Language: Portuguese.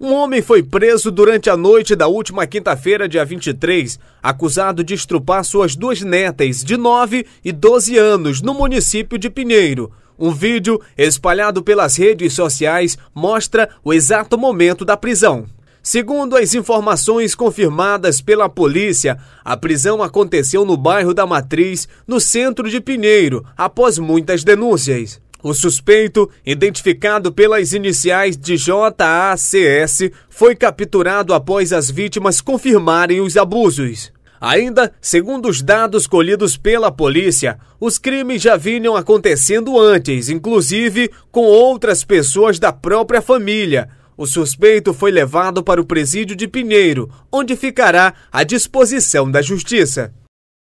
Um homem foi preso durante a noite da última quinta-feira, dia 23, acusado de estrupar suas duas netas, de 9 e 12 anos, no município de Pinheiro. Um vídeo espalhado pelas redes sociais mostra o exato momento da prisão. Segundo as informações confirmadas pela polícia, a prisão aconteceu no bairro da Matriz, no centro de Pinheiro, após muitas denúncias. O suspeito, identificado pelas iniciais de JACS, foi capturado após as vítimas confirmarem os abusos. Ainda, segundo os dados colhidos pela polícia, os crimes já vinham acontecendo antes, inclusive com outras pessoas da própria família. O suspeito foi levado para o presídio de Pinheiro, onde ficará à disposição da justiça.